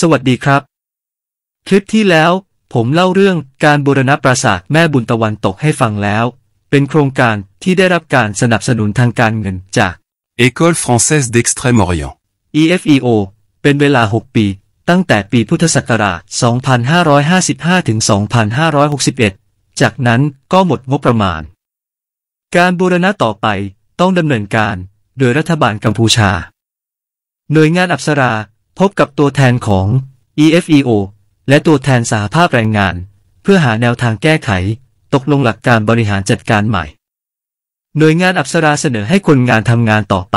สวัสดีครับ คลิปที่แล้ว ผมเล่าเรื่องการบูรณะปราสาทแม่บุญตะวันตกให้ฟังแล้ว เป็นโครงการที่ได้รับการสนับสนุนทางการเงินจาก École Française d'Extrême-Orient EFEO เป็นเวลา 6 ปี ตั้งแต่ปีพุทธศักราช2555ถึง2561 จากนั้นก็หมดงบประมาณ การบูรณะต่อไปต้องดำเนินการ โดยรัฐบาลกัมพูชา หน่วยงานอับสราพบกับตัวแทนของ EFEO และตัวแทนสหภาพแรงงาน เพื่อหาแนวทางแก้ไข ตกลงหลักการบริหารจัดการใหม่ หน่วยงานอัปสราเสนอให้คนงานทำงานต่อไป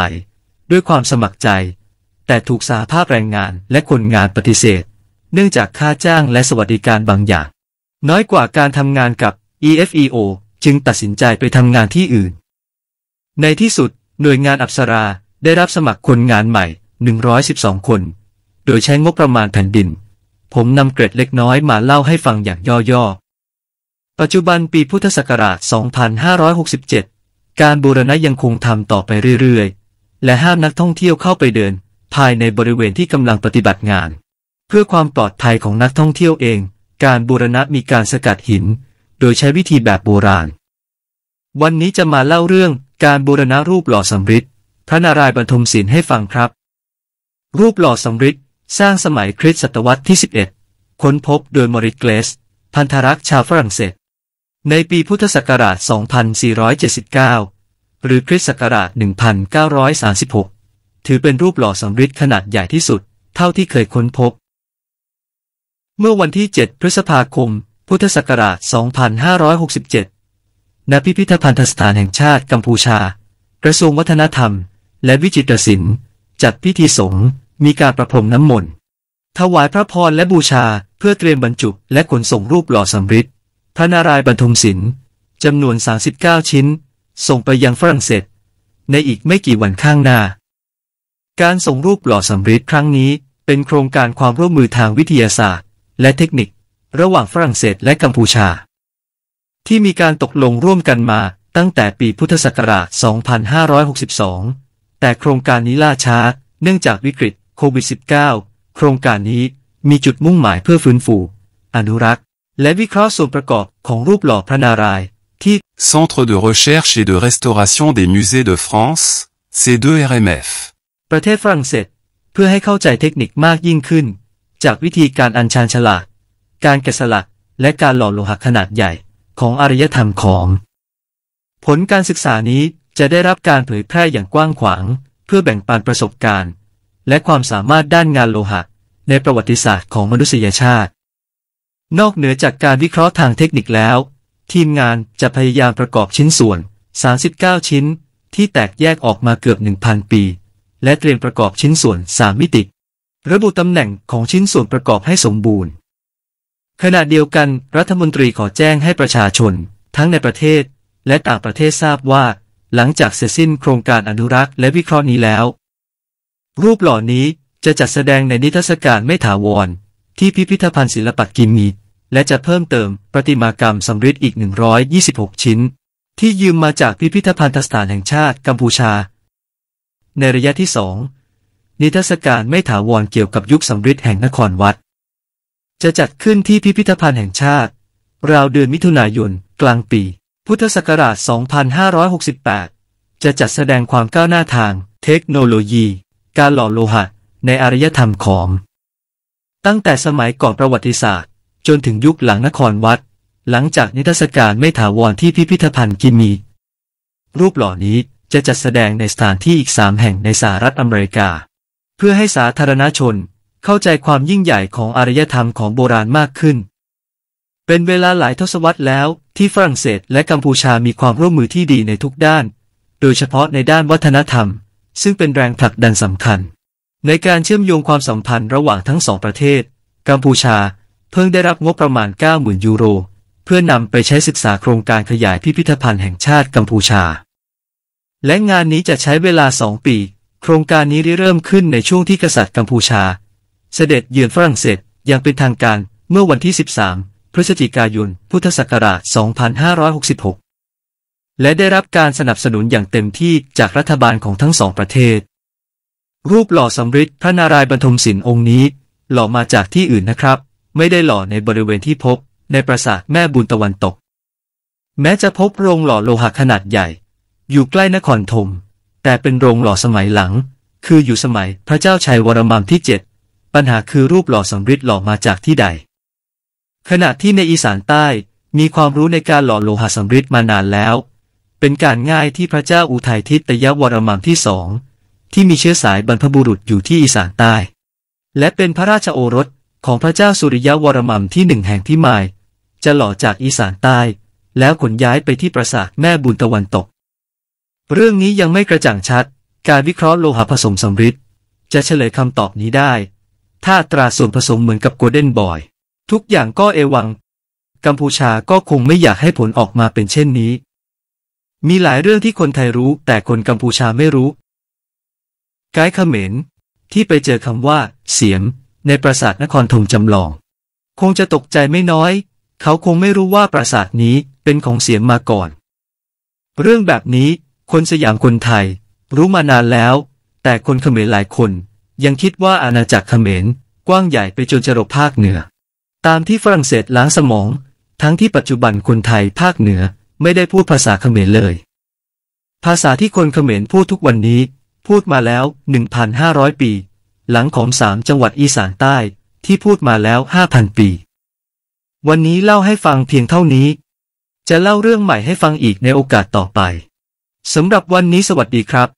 ด้วยความสมัครใจ แต่ถูกสหภาพแรงงานและคนงานปฏิเสธ เนื่องจากค่าจ้างและสวัสดิการบางอย่าง น้อยกว่าการทำงานกับ EFEO จึงตัดสินใจไปทำงานที่อื่น ในที่สุด หน่วยงานอัปสราได้รับสมัครคนงานใหม่ 112 คนโดยใช้งบประมาณแผ่นดิน ผมนำเกร็ดเล็กน้อยมาเล่าให้ฟังอย่างย่อ ๆ ปัจจุบันปีพุทธศักราช 2567 การบูรณะยังคงทำต่อไปเรื่อยๆ และห้ามนักท่องเที่ยวเข้าไปเดิน ภายในบริเวณที่กำลังปฏิบัติงาน เพื่อความปลอดภัยของนักท่องเที่ยวเอง การบูรณะมีการสกัดหิน โดยใช้วิธีแบบโบราณ วันนี้จะมาเล่าเรื่องการบูรณะรูปหล่อสำริดพระนารายณ์บรรทมศิลป์ให้ฟังครับ รูปหล่อสำริดสร้างสมัยคริสตศตวรรษที่ 11 ค้นพบโดยมอริเกส พันธรักษ์ชาวฝรั่งเศส ในปีพุทธศักราช 2479 หรือคริสต์ศักราช 1936 ถือเป็นรูปหล่อสำริดขนาดใหญ่ที่สุด เท่าที่เคยค้นพบ เมื่อวันที่ 7 พฤษภาคม พุทธศักราช 2567 ณ พิพิธภัณฑสถานแห่งชาติกัมพูชากระทรวงวัฒนธรรม และวิจิตรศิลป์ จัดพิธีสงฆ์มีการประพรมน้ำมนต์ถวายพระพรและบูชาเพื่อเตรียมบรรจุและขนส่งรูปหล่อสำริดพระนารายณ์บรรทมศิลป์จำนวน 39 ชิ้น ส่งไปยังฝรั่งเศสในอีกไม่กี่วันข้างหน้า การส่งรูปหล่อสำริดครั้งนี้ เป็นโครงการความร่วมมือทางวิทยาศาสตร์ และเทคนิค ระหว่างฝรั่งเศสและกัมพูชาที่มีการตกลงร่วมกันมาตั้งแต่ปีพุทธศักราช2562แต่โครงการนี้ล่าช้า เนื่องจากวิกฤตโควิด -19 โครงการนี้มีจุดมุ่งหมายเพื่อฟื้นฟู อนุรักษ์ และวิเคราะห์ส่วนประกอบของรูปหล่อพระนารายณ์ที่ Centre de recherche et de restauration des musées de France C2RMF ประเทศฝรั่งเศสเพื่อให้เข้าใจเทคนิคมากยิ่งขึ้น จากวิธีการอัญชันฉลากการแกะสลักและการหล่อโลหะขนาดใหญ่ของอารยธรรมของ ผลการศึกษานี้จะได้รับการเผยแพร่อย่างกว้างขวางเพื่อแบ่งปันประสบการณ์และความสามารถด้านงานโลหะในประวัติศาสตร์ของมนุษยชาติ นอกเหนือจากการวิเคราะห์ทางเทคนิคแล้ว ทีมงานจะพยายามประกอบชิ้นส่วน 39 ชิ้น ที่แตกแยกออกมาเกือบ 1,000 ปี และเตรียมประกอบชิ้นส่วน3มิติ ระบุตำแหน่งของชิ้นส่วนประกอบให้สมบูรณ์ ขณะเดียวกันรัฐมนตรีขอแจ้งให้ประชาชน ทั้งในประเทศและต่างประเทศทราบว่า หลังจากเสร็จสิ้นโครงการอนุรักษ์และวิเคราะห์นี้แล้วรูปหล่อนี้จะจัดแสดงในนิทรรศการไม่ถาวร ที่พิพิธภัณฑ์ศิลปะกิมีและจะเพิ่มเติมประติมากรรมสำริดอีก 126 ชิ้น ที่ยืมมาจากพิพิธภัณฑสถานแห่งชาติกัมพูชา ในระยะที่สองนิทรรศการไม่ถาวรเกี่ยวกับยุคสำริดแห่งนครวัด จะจัดขึ้นที่พิพิธภัณฑ์แห่งชาติ ราวเดือนมิถุนายนกลางปี พุทธศักราช 2568 จะจัดแสดงความก้าวหน้าทาง เทคโนโลยีการหล่อโลหะในอารยธรรมของตั้งแต่สมัยก่อนประวัติศาสตร์ จนถึงยุคหลังนครวัด หลังจากนิทรรศการไม่ถาวรที่พิพิธภัณฑ์กิมี รูปหล่อนี้จะจัดแสดงในสถานที่อีกสามแห่งในสหรัฐอเมริกา เพื่อให้สาธารณชนเข้าใจความยิ่งใหญ่ของอารยธรรมของโบราณมากขึ้น เป็นเวลาหลายทศวรรษแล้วที่ฝรั่งเศสและกัมพูชา มีความร่วมมือที่ดีในทุกด้าน โดยเฉพาะในด้านวัฒนธรรมซึ่งเป็นแรงผลักดันสำคัญ ในการเชื่อมโยงความสัมพันธ์ระหว่างทั้งสองประเทศ กัมพูชาเพิ่งได้รับงบประมาณ 90,000ยูโร เพื่อนำไปใช้ศึกษาโครงการขยายพิพิธภัณฑ์แห่งชาติกัมพูชา และงานนี้จะใช้เวลา 2 ปี โครงการนี้เริ่มขึ้นในช่วงที่กษัตริย์กัมพูชา เสด็จเยือนฝรั่งเศสอย่างเป็นทางการเมื่อวันที่ 13 พฤศจิกายนพุทธศักราช 2566และได้รับการสนับสนุนอย่างเต็มที่จากรัฐบาลของทั้งสองประเทศ รูปหล่อสำริดพระนารายณ์บรรทมศิลป์องค์นี้ หล่อมาจากที่อื่นนะครับ ไม่ได้หล่อในบริเวณที่พบ ในปราสาทแม่บุญตะวันตก แม้จะพบโรงหล่อโลหะขนาดใหญ่ อยู่ใกล้นครธมแต่เป็นโรงหล่อสมัยหลัง คืออยู่สมัยพระเจ้าชัยวรมันที่เจ็ดปัญหาคือรูปหล่อสำริดหล่อมาจากที่ใด ขณะที่ในอีสานใต้มีความรู้ในการหล่อโลหะสำริดมานานแล้วเป็นการง่ายที่พระเจ้าอุทัยทิตยวรมังที่สอง ที่มีเชื้อสายบรรพบุรุษอยู่ที่อีสานใต้ และเป็นพระราชโอรสของพระเจ้าสุริยวรมังที่หนึ่งแห่งที่หมาย จะหล่อจากอีสานใต้ แล้วขนย้ายไปที่ปราสาทแม่บุญตะวันตก เรื่องนี้ยังไม่กระจ่างชัด การวิเคราะห์โลหะผสมสำริดจะเฉลยคำตอบนี้ได้ ถ้าตราส่วนผสมเหมือนกับโกลเด้นบอย ทุกอย่างก็เอวัง กัมพูชาก็คงไม่อยากให้ผลออกมาเป็นเช่นนี้มีหลายเรื่องที่คนไทยรู้แต่คนกัมพูชาไม่รู้ไกด์เขมรที่ไปเจอคำว่าเสียม ในปราสาทนครธมจำลอง คงจะตกใจไม่น้อย เขาคงไม่รู้ว่าปราสาทนี้เป็นของเสียมมาก่อน เรื่องแบบนี้ คนสยามคนไทย รู้มานานแล้ว แต่คนเขมรหลายคน ยังคิดว่าอาณาจักรเขมรกว้างใหญ่ไปจนจรดภาคเหนือ ตามที่ฝรั่งเศสล้างสมอง ทั้งที่ปัจจุบันคนไทยภาคเหนือไม่ได้พูดภาษาเขมรเลย ภาษาที่คนเขมรพูดทุกวันนี้พูดมาแล้ว 1,500 ปี หลังของสามจังหวัดอีสานใต้ที่พูดมาแล้ว 5,000 ปี วันนี้เล่าให้ฟังเพียงเท่านี้ จะเล่าเรื่องใหม่ให้ฟังอีกในโอกาสต่อไปสำหรับวันนี้สวัสดีครับ